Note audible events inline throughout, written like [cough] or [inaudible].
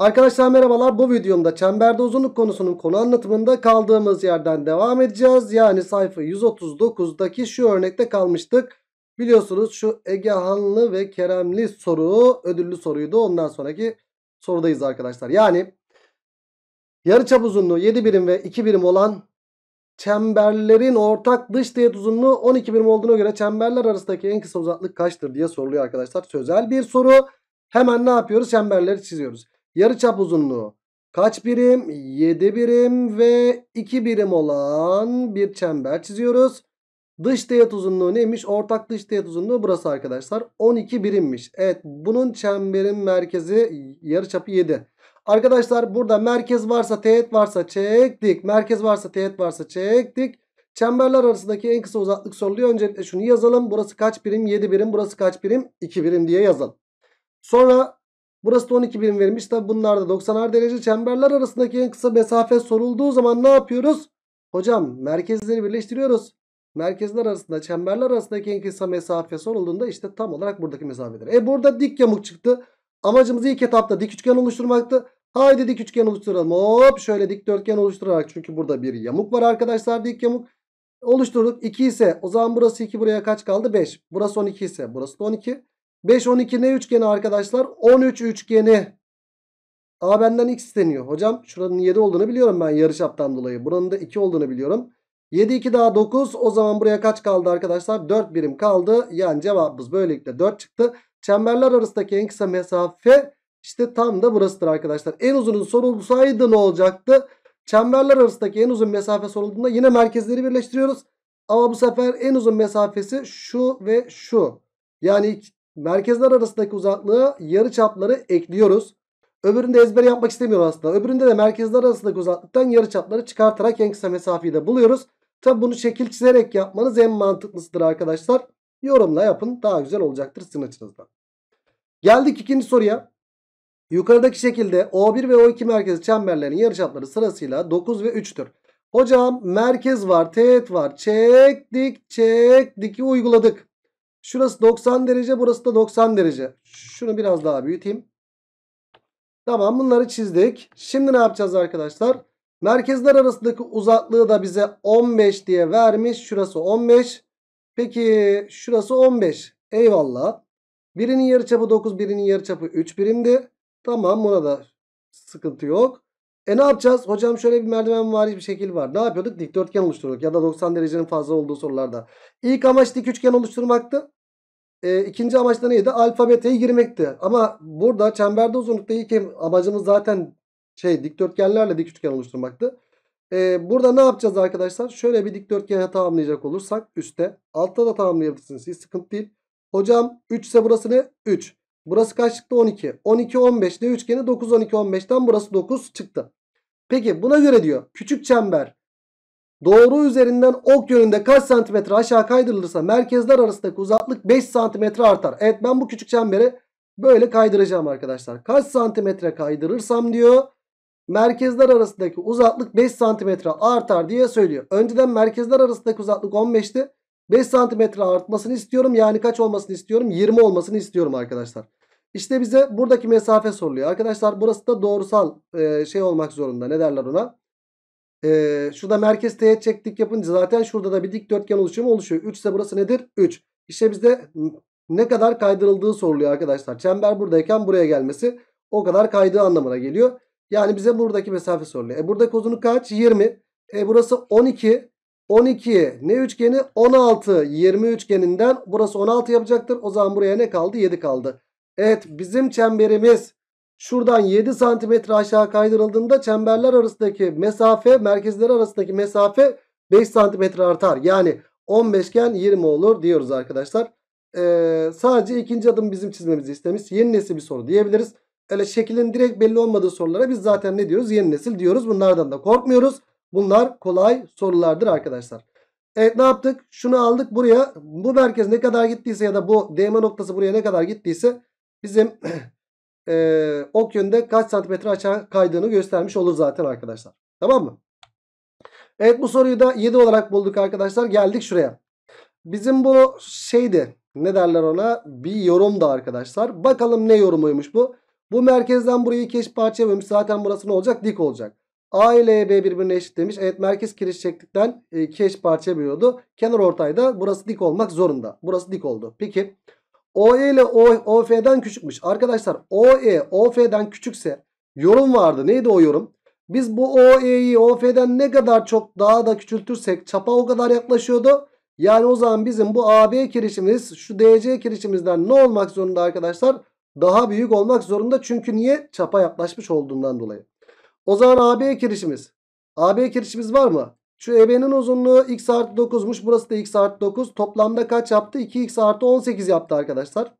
Arkadaşlar merhabalar bu videomda çemberde uzunluk konusunun konu anlatımında kaldığımız yerden devam edeceğiz. Yani sayfa 139'daki şu örnekte kalmıştık. Biliyorsunuz şu Egehanlı ve Keremli soru ödüllü soruydu. Ondan sonraki sorudayız arkadaşlar. Yani yarıçap uzunluğu 7 birim ve 2 birim olan çemberlerin ortak dış teğet uzunluğu 12 birim olduğuna göre çemberler arasındaki en kısa uzaklık kaçtır diye soruluyor arkadaşlar. Sözel bir soru. Hemen ne yapıyoruz? Çemberleri çiziyoruz yarıçap uzunluğu kaç birim? 7 birim ve 2 birim olan bir çember çiziyoruz. Dış teğet uzunluğu neymiş? Ortak dış teğet uzunluğu burası arkadaşlar. 12 birimmiş. Evet bunun çemberin merkezi yarıçapı 7. Arkadaşlar burada merkez varsa teğet varsa çektik. Merkez varsa teğet varsa çektik. Çemberler arasındaki en kısa uzaklık soruluyor. Öncelikle şunu yazalım. Burası kaç birim? 7 birim. Burası kaç birim? 2 birim diye yazalım. Sonra Burası da 12 birim verilmiş. Tabi bunlarda 90'ar derece çemberler arasındaki en kısa mesafe sorulduğu zaman ne yapıyoruz? Hocam merkezleri birleştiriyoruz. Merkezler arasında çemberler arasındaki en kısa mesafe sorulduğunda işte tam olarak buradaki mesafedir. E burada dik yamuk çıktı. Amacımız ilk etapta dik üçgen oluşturmaktı. Haydi dik üçgen oluşturalım. Hop şöyle dik dörtgen oluşturarak çünkü burada bir yamuk var arkadaşlar dik yamuk. Oluşturduk 2 ise o zaman burası 2 buraya kaç kaldı 5. Burası 12 ise burası da 12. 5 12 ne üçgeni arkadaşlar? 13 üçgeni. A benden x isteniyor. Hocam şuranın 7 olduğunu biliyorum ben yarışaptan dolayı. Buranın da 2 olduğunu biliyorum. 7 2 daha 9. O zaman buraya kaç kaldı arkadaşlar? 4 birim kaldı. Yani cevabımız böylelikle 4 çıktı. Çemberler arasındaki en kısa mesafe işte tam da burasıdır arkadaşlar. En uzunun sorulsaydı ne olacaktı? Çemberler arasındaki en uzun mesafe sorulduğunda yine merkezleri birleştiriyoruz. Ama bu sefer en uzun mesafesi şu ve şu. Yani merkezler arasındaki uzaklığı yarı çapları ekliyoruz. Öbüründe ezber yapmak istemiyorum aslında. Öbüründe de merkezler arasındaki uzaklıktan yarı çapları çıkartarak en kısa mesafeyi de buluyoruz. Tabi bunu şekil çizerek yapmanız en mantıklısıdır arkadaşlar. Yorumla yapın daha güzel olacaktır sizin açınızdan. Geldik ikinci soruya. Yukarıdaki şekilde O1 ve O2 merkezi çemberlerinin yarıçapları sırasıyla 9 ve 3'tür. Hocam merkez var, teğet var. Çektik, çektik uyguladık. Şurası 90 derece burası da 90 derece. Şunu biraz daha büyüteyim. Tamam bunları çizdik. Şimdi ne yapacağız arkadaşlar? Merkezler arasındaki uzaklığı da bize 15 diye vermiş. Şurası 15. Peki şurası 15. Eyvallah. Birinin yarıçapı 9 birinin yarıçapı 3 birimdi. Tamam buna da sıkıntı yok. E ne yapacağız? Hocam şöyle bir merdiven var, bir şekil var. Ne yapıyorduk? Dikdörtgen oluşturduk ya da 90 derecenin fazla olduğu sorularda. İlk amaç dik üçgen oluşturmaktı. E, ikinci amaç da neydi? Alfabeteyi girmekti. Ama burada çemberde uzunlukta ilk amacımız zaten şey dikdörtgenlerle dik üçgen oluşturmaktı. E, burada ne yapacağız arkadaşlar? Şöyle bir dikdörtgene tamamlayacak olursak üstte. Altta da tamamlayabilirsiniz. Hiç sıkıntı değil. Hocam 3 ise burası ne? 3. Burası kaç çıktı? 12. 12, 15 ne üçgeni? 9, 12, 15'ten burası 9 çıktı. Peki buna göre diyor küçük çember doğru üzerinden ok yönünde kaç santimetre aşağı kaydırılırsa merkezler arasındaki uzaklık 5 santimetre artar. Evet ben bu küçük çemberi böyle kaydıracağım arkadaşlar. Kaç santimetre kaydırırsam diyor merkezler arasındaki uzaklık 5 santimetre artar diye söylüyor. Önceden merkezler arasındaki uzaklık 15'ti. 5 santimetre artmasını istiyorum. Yani kaç olmasını istiyorum? 20 olmasını istiyorum arkadaşlar. İşte bize buradaki mesafe soruluyor. Arkadaşlar burası da doğrusal e, şey olmak zorunda. Ne derler ona? E, şurada merkez teğet çektik yapınca zaten şurada da bir dikdörtgen oluşumu oluşuyor. 3 ise burası nedir? 3. İşte bize ne kadar kaydırıldığı soruluyor arkadaşlar. Çember buradayken buraya gelmesi o kadar kaydığı anlamına geliyor. Yani bize buradaki mesafe soruluyor. E buradaki uzunluk kaç? 20. E burası 12. 12 ne üçgeni? 16. 20 üçgeninden burası 16 yapacaktır. O zaman buraya ne kaldı? 7 kaldı. Evet bizim çemberimiz şuradan 7 santimetre aşağı kaydırıldığında çemberler arasındaki mesafe merkezler arasındaki mesafe 5 santimetre artar. Yani 15 iken 20 olur diyoruz arkadaşlar. Ee, sadece ikinci adım bizim çizmemizi istemiş. Yeni nesil bir soru diyebiliriz. Öyle şeklin direkt belli olmadığı sorulara biz zaten ne diyoruz? Yeni nesil diyoruz. Bunlardan da korkmuyoruz. Bunlar kolay sorulardır arkadaşlar. Evet ne yaptık? Şunu aldık buraya. Bu merkez ne kadar gittiyse ya da bu DM noktası buraya ne kadar gittiyse bizim [clears throat] e, ok yönünde kaç santimetre aşağı kaydığını göstermiş olur zaten arkadaşlar. Tamam mı? Evet bu soruyu da 7 olarak bulduk arkadaşlar. Geldik şuraya. Bizim bu şeydi. Ne derler ona? Bir yorum da arkadaşlar. Bakalım ne yorumuymuş bu. Bu merkezden burayı keş eş parçaya Zaten burası ne olacak? Dik olacak. A ile B birbirine eşit demiş. Evet merkez kiriş çektikten keş eş parçaya Kenar ortayda burası dik olmak zorunda. Burası dik oldu. Peki. OE ile OF'den küçükmüş. Arkadaşlar OE OF'den küçükse yorum vardı. Neydi o yorum? Biz bu OE'yi OF'den ne kadar çok daha da küçültürsek çapa o kadar yaklaşıyordu. Yani o zaman bizim bu AB kirişimiz şu DC kirişimizden ne olmak zorunda arkadaşlar? Daha büyük olmak zorunda. Çünkü niye? Çapa yaklaşmış olduğundan dolayı. O zaman AB kirişimiz. AB kirişimiz var mı? Şu EB'nin uzunluğu x artı 9'muş. Burası da x artı 9. Toplamda kaç yaptı? 2x artı 18 yaptı arkadaşlar.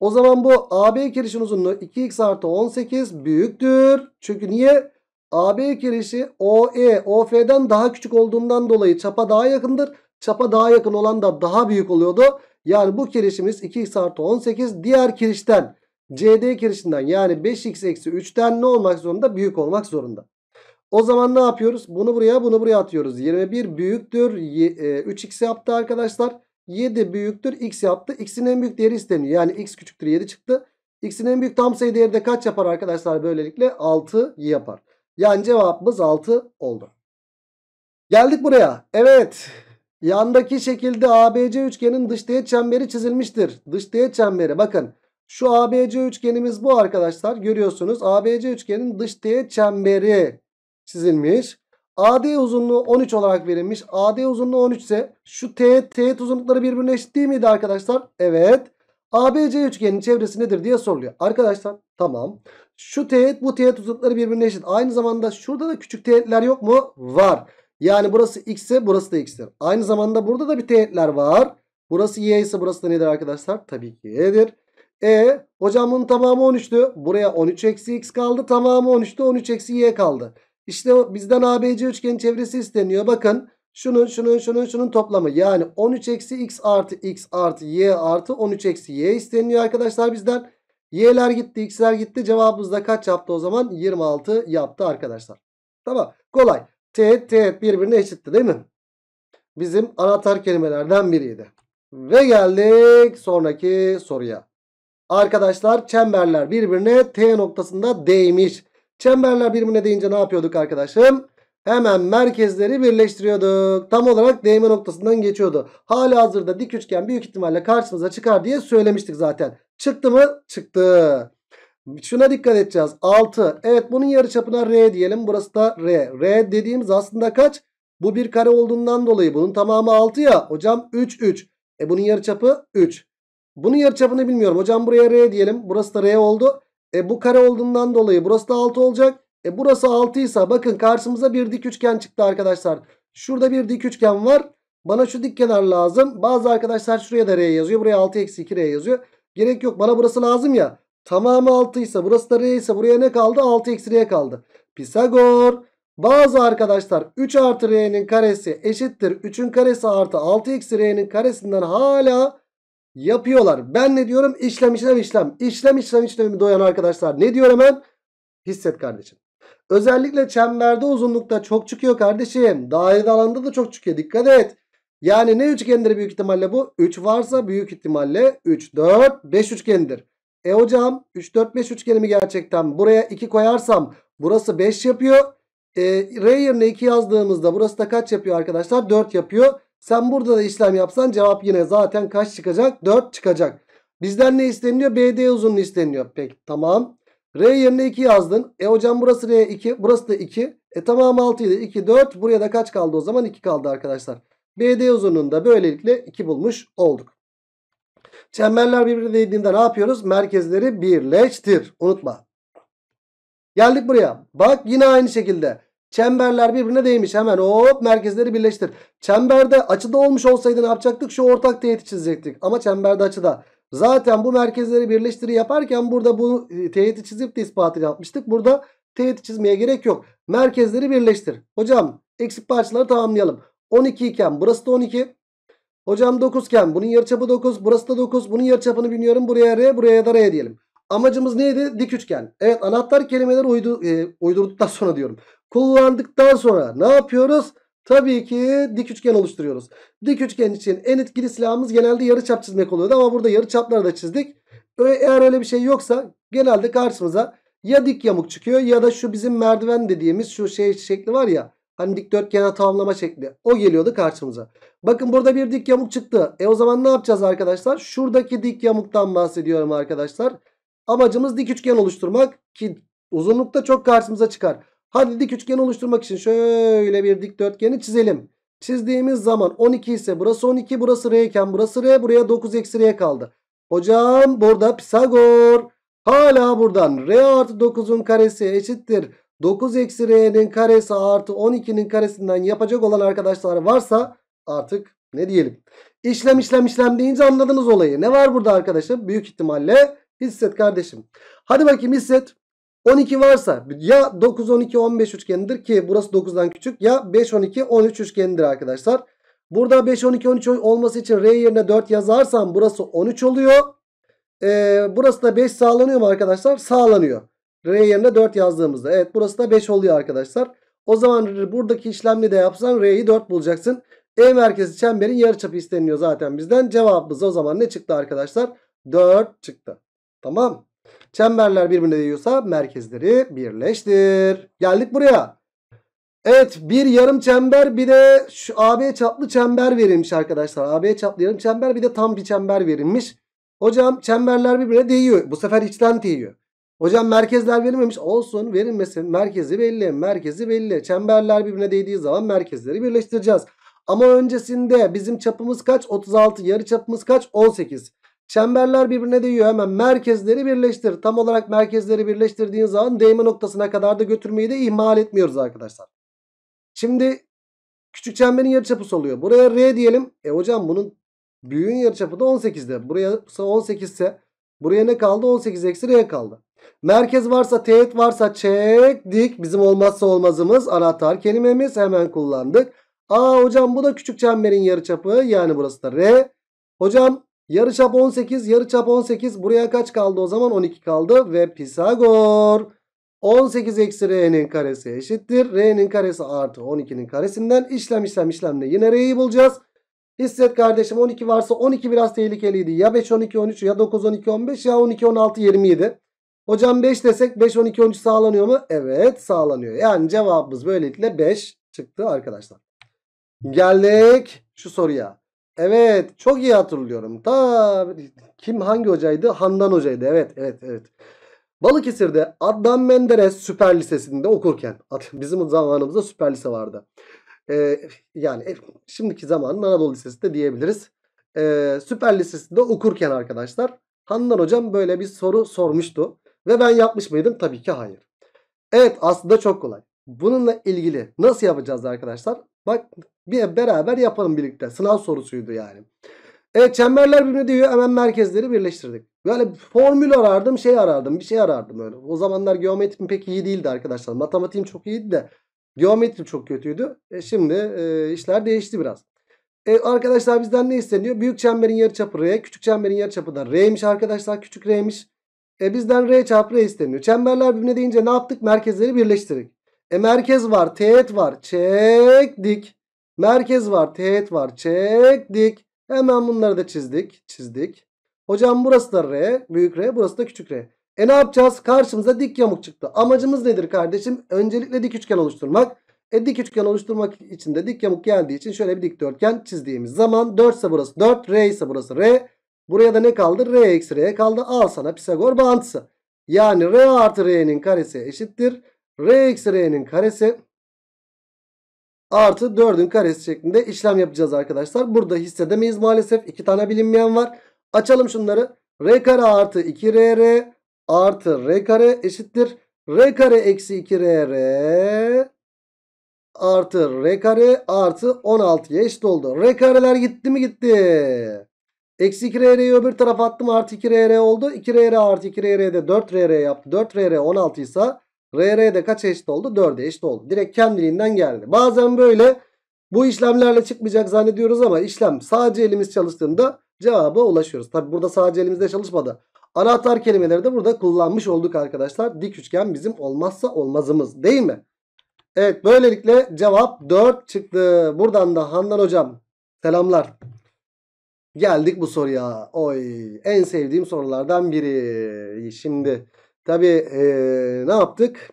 O zaman bu AB kirişin uzunluğu 2x artı 18 büyüktür. Çünkü niye? AB kirişi OE, OF'den daha küçük olduğundan dolayı çapa daha yakındır. Çapa daha yakın olan da daha büyük oluyordu. Yani bu kirişimiz 2x artı 18 diğer kirişten CD kirişinden yani 5x eksi 3'ten ne olmak zorunda? Büyük olmak zorunda. O zaman ne yapıyoruz? Bunu buraya bunu buraya atıyoruz. 21 büyüktür. 3x e, yaptı arkadaşlar. 7 büyüktür. X yaptı. X'in en büyük değeri isteniyor. Yani x küçüktür 7 çıktı. X'in en büyük tam sayı değeri de kaç yapar arkadaşlar? Böylelikle 6 yapar. Yani cevabımız 6 oldu. Geldik buraya. Evet. Yandaki şekilde ABC üçgenin dış teğet çemberi çizilmiştir. Dış teğet çemberi bakın. Şu ABC üçgenimiz bu arkadaşlar. Görüyorsunuz ABC üçgenin dış teğet çemberi çizilmiş. AD uzunluğu 13 olarak verilmiş. AD uzunluğu 13 ise şu T, T uzunlukları birbirine eşit değil miydi arkadaşlar? Evet. ABC üçgenin çevresi nedir diye soruluyor. Arkadaşlar tamam. Şu teğet bu teğet uzunlukları birbirine eşit. Aynı zamanda şurada da küçük teğetler yok mu? Var. Yani burası x ise burası da x'tir. Aynı zamanda burada da bir teğetler var. Burası y ise burası da nedir arkadaşlar? Tabii ki y'dir. E hocam bunun tamamı 13'tü. Buraya 13 eksi x kaldı. Tamamı 13'tü. 13 eksi y kaldı. İşte bizden ABC üçgenin çevresi isteniyor. Bakın şunun şunun şunun şunun toplamı. Yani 13 eksi x artı x artı y artı 13 eksi y isteniyor arkadaşlar bizden. Y'ler gitti x'ler gitti. Cevabımız da kaç yaptı o zaman? 26 yaptı arkadaşlar. Tamam kolay. T T birbirine eşitti değil mi? Bizim anahtar kelimelerden biriydi. Ve geldik sonraki soruya. Arkadaşlar çemberler birbirine T noktasında değmiş. Çemberler birbirine deyince ne yapıyorduk arkadaşım? Hemen merkezleri birleştiriyorduk. Tam olarak değme noktasından geçiyordu. Hala hazırda dik üçgen büyük ihtimalle karşımıza çıkar diye söylemiştik zaten. Çıktı mı? Çıktı. Şuna dikkat edeceğiz. 6. Evet bunun yarı çapına R diyelim. Burası da R. R dediğimiz aslında kaç? Bu bir kare olduğundan dolayı bunun tamamı 6 ya. Hocam 3 3. E bunun yarı çapı 3. Bunun çapını bilmiyorum. Hocam buraya R diyelim. Burası da R oldu. E bu kare olduğundan dolayı burası da 6 olacak. E burası 6 ise bakın karşımıza bir dik üçgen çıktı arkadaşlar. Şurada bir dik üçgen var. Bana şu dik kenar lazım. Bazı arkadaşlar şuraya da R yazıyor. Buraya 6 eksi 2 R yazıyor. Gerek yok. Bana burası lazım ya. Tamamı 6 ise burası da R ise buraya ne kaldı? 6 eksi R kaldı. Pisagor. Bazı arkadaşlar 3 artı R'nin karesi eşittir. 3'ün karesi artı 6 eksi R'nin karesinden hala yapıyorlar. Ben ne diyorum? İşlem işlem işlem. İşlem işlem işlemi doyan arkadaşlar ne diyor hemen? Hisset kardeşim. Özellikle çemberde uzunlukta çok çıkıyor kardeşim. Daire alanda da çok çıkıyor. Dikkat et. Yani ne üçgendir büyük ihtimalle bu? 3 varsa büyük ihtimalle 3, 4, 5 üçgendir. E hocam 3, 4, 5 üçgenimi gerçekten buraya 2 koyarsam burası 5 yapıyor. E, R yerine 2 yazdığımızda burası da kaç yapıyor arkadaşlar? 4 yapıyor. Sen burada da işlem yapsan cevap yine zaten kaç çıkacak? 4 çıkacak. Bizden ne isteniyor? BD uzunluğu isteniyor. Peki tamam. R yerine 2 yazdın. E hocam burası R 2. Burası da 2. E tamam 6 idi. 2 4. Buraya da kaç kaldı o zaman? 2 kaldı arkadaşlar. BD uzunluğunda böylelikle 2 bulmuş olduk. Çemberler birbirine değdiğinde ne yapıyoruz? Merkezleri birleştir. Unutma. Geldik buraya. Bak yine aynı şekilde. Çemberler birbirine değmiş. Hemen hop merkezleri birleştir. Çemberde açıda olmuş olsaydı ne yapacaktık? Şu ortak teğeti çizecektik. Ama çemberde açıda. Zaten bu merkezleri birleştiri yaparken burada bu e, teğeti çizip de ispatını yapmıştık. Burada teğeti çizmeye gerek yok. Merkezleri birleştir. Hocam eksik parçaları tamamlayalım. 12 iken burası da 12. Hocam 9 iken bunun yarıçapı 9. Burası da 9. Bunun yarıçapını biliyorum. Buraya R buraya da R diyelim. Amacımız neydi? Dik üçgen. Evet anahtar kelimeleri uydu, e, uydurduktan [laughs] sonra diyorum kullandıktan sonra ne yapıyoruz? Tabii ki dik üçgen oluşturuyoruz. Dik üçgen için en etkili silahımız genelde yarı çap çizmek oluyordu ama burada yarı çapları da çizdik. Eğer öyle bir şey yoksa genelde karşımıza ya dik yamuk çıkıyor ya da şu bizim merdiven dediğimiz şu şey şekli var ya. Hani dikdörtgen tamamlama şekli. O geliyordu karşımıza. Bakın burada bir dik yamuk çıktı. E o zaman ne yapacağız arkadaşlar? Şuradaki dik yamuktan bahsediyorum arkadaşlar. Amacımız dik üçgen oluşturmak ki uzunlukta çok karşımıza çıkar. Hadi dik üçgen oluşturmak için şöyle bir dikdörtgeni çizelim. Çizdiğimiz zaman 12 ise burası 12 burası R iken burası R buraya 9 eksi R kaldı. Hocam burada Pisagor hala buradan R artı 9'un karesi eşittir. 9 eksi R'nin karesi artı 12'nin karesinden yapacak olan arkadaşlar varsa artık ne diyelim. İşlem işlem işlem deyince anladınız olayı. Ne var burada arkadaşım? Büyük ihtimalle hisset kardeşim. Hadi bakayım hisset. 12 varsa ya 9 12 15 üçgenidir ki burası 9'dan küçük ya 5 12 13 üçgenidir arkadaşlar. Burada 5 12 13 olması için R yerine 4 yazarsam burası 13 oluyor. Ee, burası da 5 sağlanıyor mu arkadaşlar? Sağlanıyor. R yerine 4 yazdığımızda. Evet burası da 5 oluyor arkadaşlar. O zaman buradaki işlemle de yapsan R'yi 4 bulacaksın. E merkezi çemberin yarıçapı isteniyor zaten bizden. Cevabımız o zaman ne çıktı arkadaşlar? 4 çıktı. Tamam Çemberler birbirine değiyorsa merkezleri birleştir. Geldik buraya. Evet bir yarım çember bir de şu AB çaplı çember verilmiş arkadaşlar. AB çaplı yarım çember bir de tam bir çember verilmiş. Hocam çemberler birbirine değiyor. Bu sefer içten değiyor. Hocam merkezler verilmemiş olsun verilmesin. Merkezi belli merkezi belli. Çemberler birbirine değdiği zaman merkezleri birleştireceğiz. Ama öncesinde bizim çapımız kaç? 36 yarı çapımız kaç? 18. Çemberler birbirine değiyor. Hemen merkezleri birleştir. Tam olarak merkezleri birleştirdiğin zaman değme noktasına kadar da götürmeyi de ihmal etmiyoruz arkadaşlar. Şimdi küçük çemberin yarıçapısı oluyor. Buraya R diyelim. E hocam bunun büyüğün yarıçapı da 18'de. Buraya 18 ise buraya ne kaldı? 18 eksi R kaldı. Merkez varsa teğet varsa çektik. Bizim olmazsa olmazımız anahtar kelimemiz hemen kullandık. Aa hocam bu da küçük çemberin yarıçapı. Yani burası da R. Hocam Yarıçap 18, yarıçap 18. Buraya kaç kaldı o zaman? 12 kaldı ve Pisagor 18 eksi r'nin karesi eşittir. R'nin karesi artı 12'nin karesinden işlem işlem işlemle yine r'yi bulacağız. Hisset kardeşim 12 varsa 12 biraz tehlikeliydi. Ya 5 12 13 ya 9 12 15 ya 12 16 27. Hocam 5 desek 5 12 13 sağlanıyor mu? Evet sağlanıyor. Yani cevabımız böylelikle 5 çıktı arkadaşlar. Geldik şu soruya. Evet çok iyi hatırlıyorum. Ta kim hangi hocaydı? Handan hocaydı. Evet evet evet. Balıkesir'de Adnan Menderes Süper Lisesi'nde okurken bizim zamanımızda Süper Lise vardı. Ee, yani e, şimdiki zamanın Anadolu Lisesi de diyebiliriz. Ee, Süper Lisesi'nde okurken arkadaşlar Handan hocam böyle bir soru sormuştu. Ve ben yapmış mıydım? Tabii ki hayır. Evet aslında çok kolay. Bununla ilgili nasıl yapacağız arkadaşlar? Bak bir beraber yapalım birlikte. Sınav sorusuydu yani. Evet çemberler birbirine diyor. Hemen merkezleri birleştirdik. Böyle formül arardım, şey arardım, bir şey arardım öyle. O zamanlar geometrim pek iyi değildi arkadaşlar. Matematiğim çok iyiydi de geometrim çok kötüydü. E şimdi e, işler değişti biraz. E, arkadaşlar bizden ne isteniyor? Büyük çemberin yarıçapı R, küçük çemberin yarıçapı da R'ymiş arkadaşlar. Küçük R'ymiş. E bizden R çarpı R isteniyor. Çemberler birbirine deyince ne yaptık? Merkezleri birleştirdik. E merkez var teğet var çektik. Merkez var teğet var çektik. Hemen bunları da çizdik çizdik. Hocam burası da R büyük R burası da küçük R. E ne yapacağız? Karşımıza dik yamuk çıktı. Amacımız nedir kardeşim? Öncelikle dik üçgen oluşturmak. E dik üçgen oluşturmak için de dik yamuk geldiği için şöyle bir dikdörtgen çizdiğimiz zaman 4 ise burası 4, R ise burası R. Buraya da ne kaldı? R eksi R kaldı. Al sana Pisagor bağıntısı. Yani R artı R'nin karesi eşittir. R eksi R'nin karesi artı 4'ün karesi şeklinde işlem yapacağız arkadaşlar. Burada hissedemeyiz maalesef. 2 tane bilinmeyen var. Açalım şunları. R kare artı 2RR artı R kare eşittir. R kare eksi 2RR artı R kare artı 16'ya eşit oldu. R kareler gitti mi gitti. Eksi 2RR'yi öbür tarafa attım. Artı 2RR oldu. 2RR artı 2RR'de 4RR yaptı. 4RR 16 ise RR de kaç eşit oldu? 4'e eşit oldu. Direkt kendiliğinden geldi. Bazen böyle bu işlemlerle çıkmayacak zannediyoruz ama işlem sadece elimiz çalıştığında cevaba ulaşıyoruz. Tabi burada sadece elimizde çalışmadı. Anahtar kelimeleri de burada kullanmış olduk arkadaşlar. Dik üçgen bizim olmazsa olmazımız değil mi? Evet böylelikle cevap 4 çıktı. Buradan da Handan hocam selamlar. Geldik bu soruya. Oy en sevdiğim sorulardan biri. Şimdi Tabii e, ne yaptık?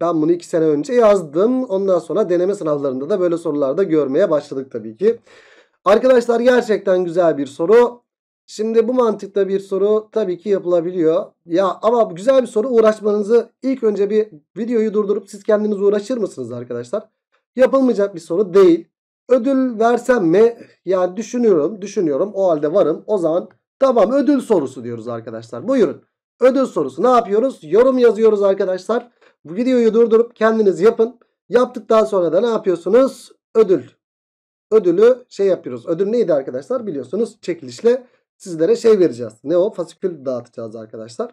Ben bunu iki sene önce yazdım. Ondan sonra deneme sınavlarında da böyle sorularda görmeye başladık tabii ki. Arkadaşlar gerçekten güzel bir soru. Şimdi bu mantıkta bir soru tabii ki yapılabiliyor. Ya ama güzel bir soru uğraşmanızı ilk önce bir videoyu durdurup siz kendiniz uğraşır mısınız arkadaşlar? Yapılmayacak bir soru değil. Ödül versem mi? Yani düşünüyorum, düşünüyorum. O halde varım. O zaman tamam ödül sorusu diyoruz arkadaşlar. Buyurun ödül sorusu. Ne yapıyoruz? Yorum yazıyoruz arkadaşlar. Bu videoyu durdurup kendiniz yapın. Yaptıktan sonra da ne yapıyorsunuz? Ödül. Ödülü şey yapıyoruz. Ödül neydi arkadaşlar? Biliyorsunuz çekilişle sizlere şey vereceğiz. Ne o? Fasikül dağıtacağız arkadaşlar.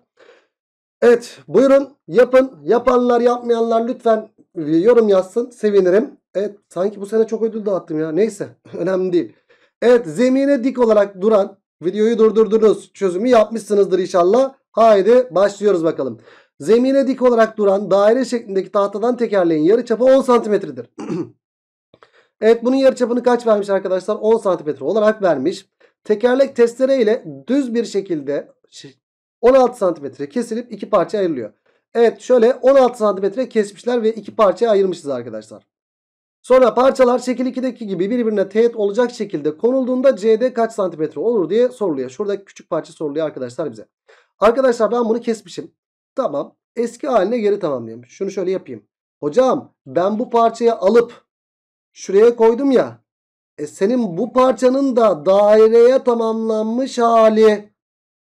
Evet buyurun yapın. Yapanlar yapmayanlar lütfen e, yorum yazsın. Sevinirim. Evet sanki bu sene çok ödül dağıttım ya. Neyse [laughs] önemli değil. Evet zemine dik olarak duran videoyu durdurdunuz. Çözümü yapmışsınızdır inşallah. Haydi başlıyoruz bakalım. Zemine dik olarak duran daire şeklindeki tahtadan tekerleğin yarı yarıçapı 10 santimetredir. [clears throat] evet bunun yarı çapını kaç vermiş arkadaşlar? 10 santimetre olarak vermiş. Tekerlek testere ile düz bir şekilde 16 santimetre kesilip iki parça ayrılıyor. Evet şöyle 16 santimetre kesmişler ve iki parçaya ayırmışız arkadaşlar. Sonra parçalar şekil 2'deki gibi birbirine teğet olacak şekilde konulduğunda CD kaç santimetre olur diye soruluyor. Şurada küçük parça soruluyor arkadaşlar bize. Arkadaşlar ben bunu kesmişim. Tamam. Eski haline geri tamamlayayım. Şunu şöyle yapayım. Hocam ben bu parçayı alıp şuraya koydum ya. E senin bu parçanın da daireye tamamlanmış hali.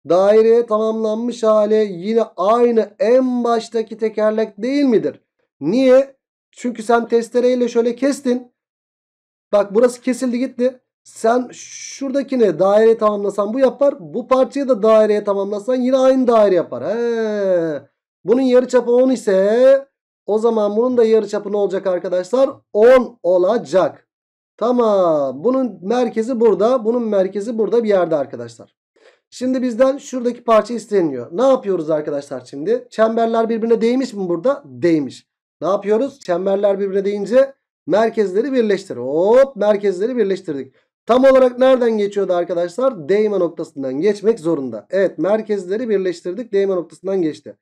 Daireye tamamlanmış hali yine aynı en baştaki tekerlek değil midir? Niye? Çünkü sen testereyle şöyle kestin. Bak burası kesildi gitti. Sen şuradakine daire tamamlasan bu yapar. Bu parçayı da daireye tamamlasan yine aynı daire yapar. He. Bunun yarıçapı 10 ise o zaman bunun da yarıçapı ne olacak arkadaşlar? 10 olacak. Tamam. Bunun merkezi burada. Bunun merkezi burada bir yerde arkadaşlar. Şimdi bizden şuradaki parça isteniyor. Ne yapıyoruz arkadaşlar şimdi? Çemberler birbirine değmiş mi burada? Değmiş. Ne yapıyoruz? Çemberler birbirine değince merkezleri birleştir. Hop merkezleri birleştirdik. Tam olarak nereden geçiyordu arkadaşlar? Değme noktasından geçmek zorunda. Evet merkezleri birleştirdik. Değme noktasından geçti.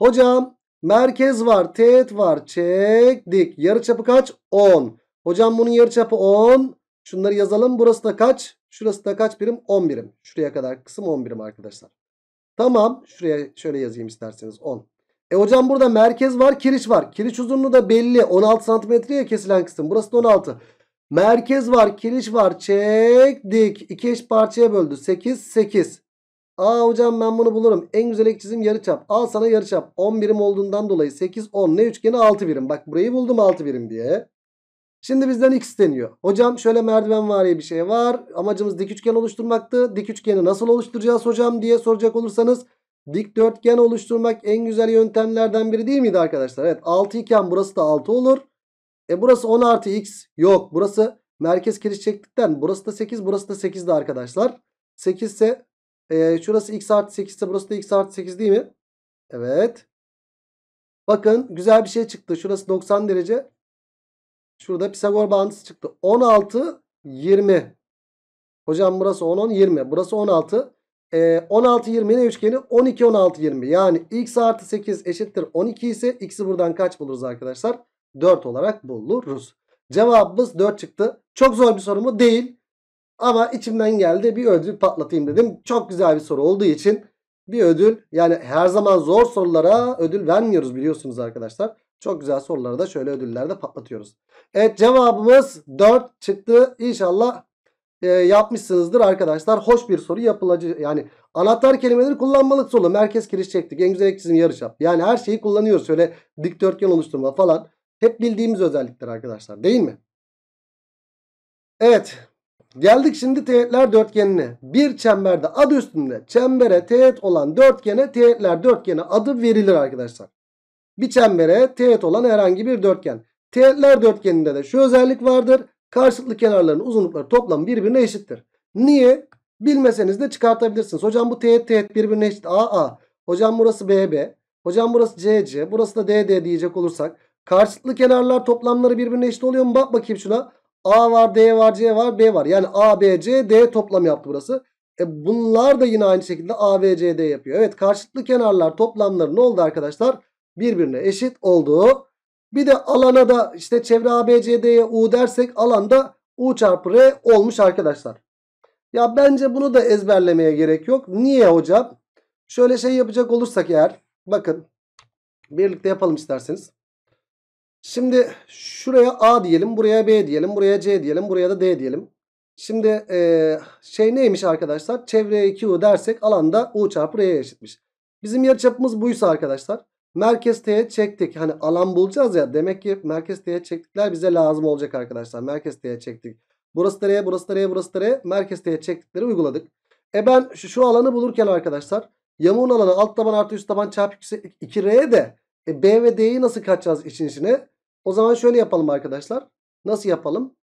Hocam merkez var. Teğet var. Çektik. Yarıçapı kaç? 10. Hocam bunun yarıçapı 10. Şunları yazalım. Burası da kaç? Şurası da kaç birim? 10 birim. Şuraya kadar kısım 10 birim arkadaşlar. Tamam. Şuraya şöyle yazayım isterseniz 10. E hocam burada merkez var, kiriş var. Kiriş uzunluğu da belli. 16 santimetreye kesilen kısım. Burası da 16. Merkez var, kiriş var. Çektik. 2 eş parçaya böldü. 8, 8. Aa hocam ben bunu bulurum. En güzel ek çizim yarıçap. Al sana yarıçap. 10 birim olduğundan dolayı 8, 10. Ne üçgeni 6 birim. Bak burayı buldum 6 birim diye. Şimdi bizden x deniyor. Hocam şöyle merdiven var ya bir şey var. Amacımız dik üçgen oluşturmaktı. Dik üçgeni nasıl oluşturacağız hocam diye soracak olursanız dik dörtgen oluşturmak en güzel yöntemlerden biri değil miydi arkadaşlar? Evet 6 iken burası da 6 olur. E burası 10 artı x yok. Burası merkez kiriş çektikten burası da 8 burası da 8'di arkadaşlar. 8 ise e, şurası x artı 8 ise burası da x artı 8 değil mi? Evet. Bakın güzel bir şey çıktı. Şurası 90 derece. Şurada Pisagor bağıntısı çıktı. 16 20. Hocam burası 10 10 20. Burası 16. Ee, 16 ne üçgeni 12 16 20. Yani x artı 8 eşittir 12 ise x'i buradan kaç buluruz arkadaşlar? 4 olarak buluruz. Cevabımız 4 çıktı. Çok zor bir soru mu? Değil. Ama içimden geldi bir ödül patlatayım dedim. Çok güzel bir soru olduğu için bir ödül. Yani her zaman zor sorulara ödül vermiyoruz biliyorsunuz arkadaşlar. Çok güzel sorulara da şöyle ödüllerde patlatıyoruz. Evet cevabımız 4 çıktı. İnşallah e, yapmışsınızdır arkadaşlar. Hoş bir soru yapılacı. Yani anahtar kelimeleri kullanmalık soru. Merkez giriş çektik. En güzel ek çizim yarış yap. Yani her şeyi kullanıyoruz. Şöyle dikdörtgen oluşturma falan. Hep bildiğimiz özellikler arkadaşlar değil mi? Evet. Geldik şimdi teğetler dörtgenine. Bir çemberde ad üstünde çembere teğet olan dörtgene teğetler dörtgeni adı verilir arkadaşlar. Bir çembere teğet olan herhangi bir dörtgen. Teğetler dörtgeninde de şu özellik vardır. Karşılıklı kenarların uzunlukları toplam birbirine eşittir. Niye? Bilmeseniz de çıkartabilirsiniz. Hocam bu teğet teğet birbirine eşit. AA. Hocam burası BB. Hocam burası CC. Burası da DD diyecek olursak. Karşıtlı kenarlar toplamları birbirine eşit oluyor mu? Bak bakayım şuna. A var, D var, C var, B var. Yani A, B, C, D toplam yaptı burası. E bunlar da yine aynı şekilde A, B, C, D yapıyor. Evet karşıtlı kenarlar toplamları ne oldu arkadaşlar? Birbirine eşit oldu. Bir de alana da işte çevre A, B, C, D'ye U dersek alanda U çarpı R olmuş arkadaşlar. Ya bence bunu da ezberlemeye gerek yok. Niye hocam? Şöyle şey yapacak olursak eğer bakın birlikte yapalım isterseniz. Şimdi şuraya A diyelim. Buraya B diyelim. Buraya C diyelim. Buraya da D diyelim. Şimdi e, şey neymiş arkadaşlar? Çevreye Q dersek alanda U çarpı R'ye eşitmiş. Bizim yarıçapımız buysa arkadaşlar. Merkez T'ye çektik. Hani alan bulacağız ya. Demek ki merkez T'ye çektikler bize lazım olacak arkadaşlar. Merkez T'ye çektik. Burası da R, burası da R, burası da R. Merkez T'ye çektikleri uyguladık. E ben şu, şu alanı bulurken arkadaşlar. Yamuğun alanı alt taban artı üst taban çarpı 2R'ye de e, B ve D'yi nasıl kaçacağız için içine? O zaman şöyle yapalım arkadaşlar. Nasıl yapalım?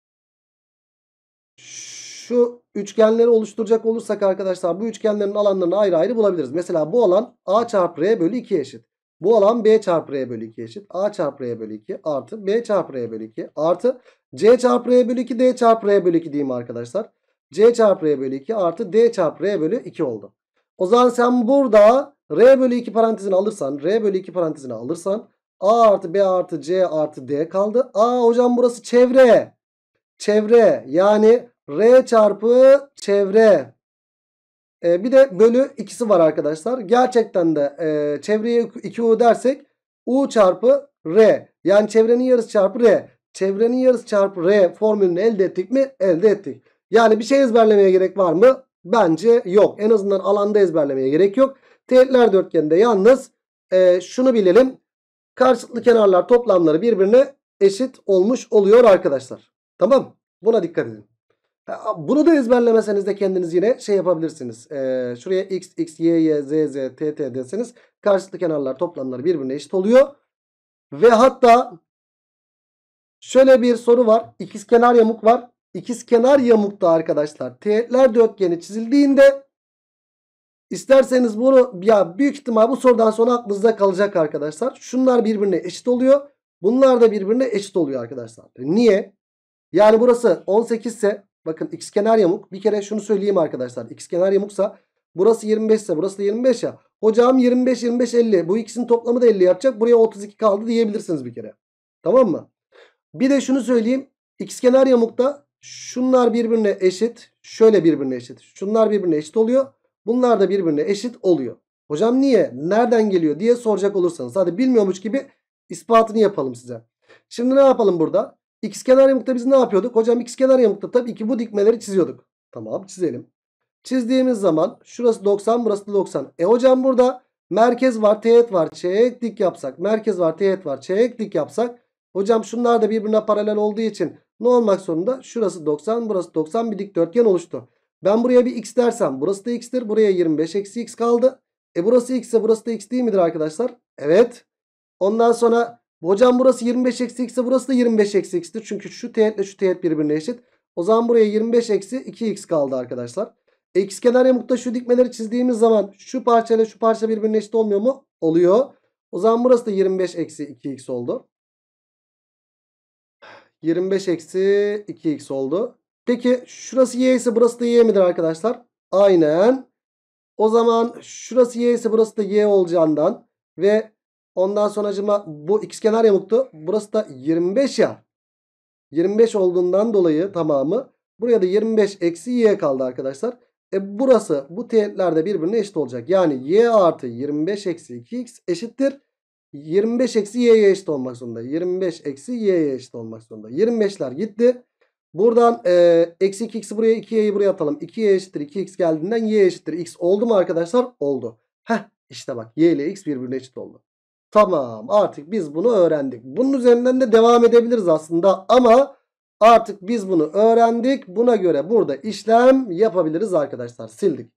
Şu üçgenleri oluşturacak olursak arkadaşlar bu üçgenlerin alanlarını ayrı ayrı bulabiliriz. Mesela bu alan a çarpı r bölü 2 eşit. Bu alan b çarpı r bölü 2 eşit. a çarpı r bölü 2 artı b çarpı r bölü 2 artı c çarpı r bölü 2 d çarpı r bölü 2 diyeyim arkadaşlar. c çarpı r bölü 2 artı d çarpı r bölü 2 oldu. O zaman sen burada r bölü 2 parantezini alırsan r bölü 2 parantezini alırsan A artı B artı C artı D kaldı. A hocam burası çevre. Çevre yani R çarpı çevre. E, bir de bölü ikisi var arkadaşlar. Gerçekten de e, çevreye 2U dersek U çarpı R. Yani çevrenin yarısı çarpı R. Çevrenin yarısı çarpı R formülünü elde ettik mi? Elde ettik. Yani bir şey ezberlemeye gerek var mı? Bence yok. En azından alanda ezberlemeye gerek yok. Teğetler dörtgeninde yalnız e, şunu bilelim. Karşıtlı kenarlar toplamları birbirine eşit olmuş oluyor arkadaşlar. Tamam buna dikkat edin. Bunu da ezberlemeseniz de kendiniz yine şey yapabilirsiniz. Ee, şuraya x, x, y, y, z, z, t, t deseniz karşıtlı kenarlar toplamları birbirine eşit oluyor. Ve hatta şöyle bir soru var. İkiz kenar yamuk var. İkiz kenar yamukta arkadaşlar teğetler dörtgeni çizildiğinde İsterseniz bunu ya büyük ihtimal bu sorudan sonra aklınızda kalacak arkadaşlar. Şunlar birbirine eşit oluyor. Bunlar da birbirine eşit oluyor arkadaşlar. Niye? Yani burası 18 ise bakın x kenar yamuk. Bir kere şunu söyleyeyim arkadaşlar. x kenar yamuksa burası 25 ise burası da 25 ya. Hocam 25 25 50. Bu ikisinin toplamı da 50 yapacak. Buraya 32 kaldı diyebilirsiniz bir kere. Tamam mı? Bir de şunu söyleyeyim. X kenar yamukta şunlar birbirine eşit. Şöyle birbirine eşit. Şunlar birbirine eşit oluyor. Bunlar da birbirine eşit oluyor. Hocam niye? Nereden geliyor diye soracak olursanız. Hadi bilmiyormuş gibi ispatını yapalım size. Şimdi ne yapalım burada? X kenar yamukta biz ne yapıyorduk? Hocam x kenar yamukta tabii ki bu dikmeleri çiziyorduk. Tamam çizelim. Çizdiğimiz zaman şurası 90 burası da 90. E hocam burada merkez var teğet var çek dik yapsak. Merkez var teğet var çek dik yapsak. Hocam şunlar da birbirine paralel olduğu için ne olmak zorunda? Şurası 90 burası 90 bir dikdörtgen oluştu. Ben buraya bir x dersem burası da x'tir. Buraya 25 eksi x kaldı. E burası x ise burası da x değil midir arkadaşlar? Evet. Ondan sonra hocam burası 25 eksi x ise burası da 25 eksi x'tir. Çünkü şu teğetle şu teğet birbirine eşit. O zaman buraya 25 eksi 2x kaldı arkadaşlar. X e, kenar yamukta şu dikmeleri çizdiğimiz zaman şu parça ile şu parça birbirine eşit olmuyor mu? Oluyor. O zaman burası da 25 eksi 2x oldu. 25 eksi 2x oldu. Peki şurası y ise burası da y midir arkadaşlar? Aynen. O zaman şurası y ise burası da y olacağından ve ondan sonracıma bu x kenar yamuktu. Burası da 25 ya. 25 olduğundan dolayı tamamı. Buraya da 25 eksi y kaldı arkadaşlar. E burası bu teğetlerde birbirine eşit olacak. Yani y artı 25 eksi 2x eşittir. 25 eksi y'ye eşit olmak zorunda. 25 eksi y'ye eşit olmak zorunda. 25'ler gitti. Buradan e, eksi 2x'i buraya 2y'yi buraya atalım. 2y eşittir 2x geldiğinden y eşittir x oldu mu arkadaşlar? Oldu. Heh işte bak y ile x birbirine eşit oldu. Tamam artık biz bunu öğrendik. Bunun üzerinden de devam edebiliriz aslında ama artık biz bunu öğrendik. Buna göre burada işlem yapabiliriz arkadaşlar. Sildik.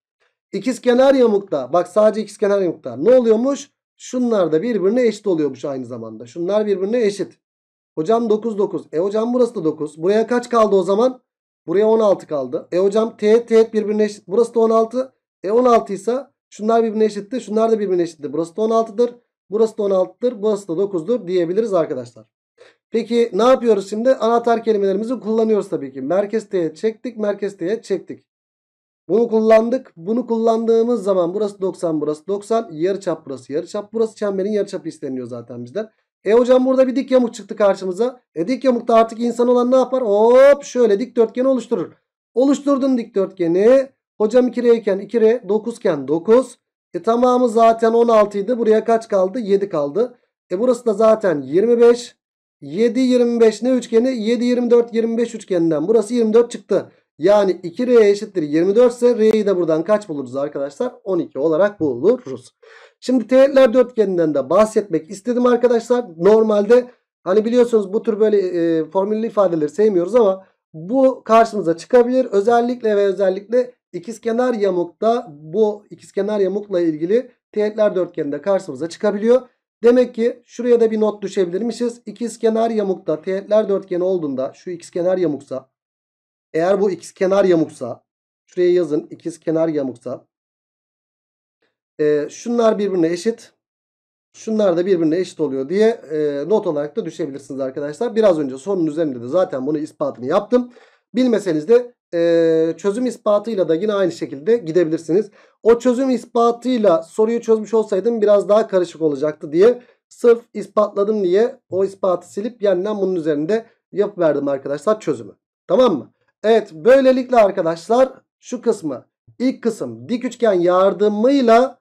İkiz kenar yamukta bak sadece ikiz kenar yamukta ne oluyormuş? Şunlar da birbirine eşit oluyormuş aynı zamanda. Şunlar birbirine eşit. Hocam 9 9. E hocam burası da 9. Buraya kaç kaldı o zaman? Buraya 16 kaldı. E hocam teğet teğet birbirine eşit. Burası da 16. E 16 ise şunlar birbirine eşitti. Şunlar da birbirine eşitti. Burası da 16'dır. Burası da 16'dır. Burası da 9'dur diyebiliriz arkadaşlar. Peki ne yapıyoruz şimdi? Anahtar kelimelerimizi kullanıyoruz tabii ki. Merkez teğet çektik. Merkez teğet çektik. Bunu kullandık. Bunu kullandığımız zaman burası 90 burası 90. yarı çap burası yarı çap, Burası çemberin yarıçapı isteniyor zaten bizden. E hocam burada bir dik yamuk çıktı karşımıza. E dik yamuk da artık insan olan ne yapar? Hop şöyle dikdörtgeni oluşturur. Oluşturdun dikdörtgeni. Hocam 2R'yken 2R, 9 iken 9. E tamamı zaten 16 idi. Buraya kaç kaldı? 7 kaldı. E burası da zaten 25. 7, 25 ne üçgeni? 7, 24, 25 üçgeninden. Burası 24 çıktı. Yani 2R eşittir 24 ise R'yi de buradan kaç buluruz arkadaşlar? 12 olarak buluruz. Şimdi teğetler dörtgeninden de bahsetmek istedim arkadaşlar. Normalde hani biliyorsunuz bu tür böyle e, formüllü ifadeleri sevmiyoruz ama bu karşımıza çıkabilir. Özellikle ve özellikle ikizkenar yamukta bu ikizkenar yamukla ilgili teğetler dörtgeninde karşımıza çıkabiliyor. Demek ki şuraya da bir not düşebilirmişiz. İkizkenar yamukta teğetler dörtgeni olduğunda şu ikizkenar yamuksa eğer bu x kenar yamuksa şuraya yazın ikiz kenar yamuksa e, şunlar birbirine eşit. Şunlar da birbirine eşit oluyor diye e, not olarak da düşebilirsiniz arkadaşlar. Biraz önce sorunun üzerinde de zaten bunu ispatını yaptım. Bilmeseniz de e, çözüm ispatıyla da yine aynı şekilde gidebilirsiniz. O çözüm ispatıyla soruyu çözmüş olsaydım biraz daha karışık olacaktı diye sırf ispatladım diye o ispatı silip yeniden bunun üzerinde yapıverdim arkadaşlar çözümü. Tamam mı? Evet böylelikle arkadaşlar şu kısmı ilk kısım dik üçgen yardımıyla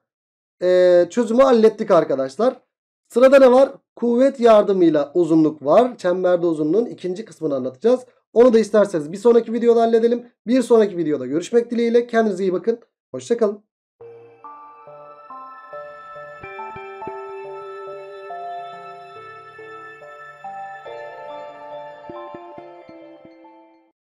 e, çözümü hallettik arkadaşlar. Sırada ne var? Kuvvet yardımıyla uzunluk var. Çemberde uzunluğun ikinci kısmını anlatacağız. Onu da isterseniz bir sonraki videoda halledelim. Bir sonraki videoda görüşmek dileğiyle. Kendinize iyi bakın. Hoşçakalın.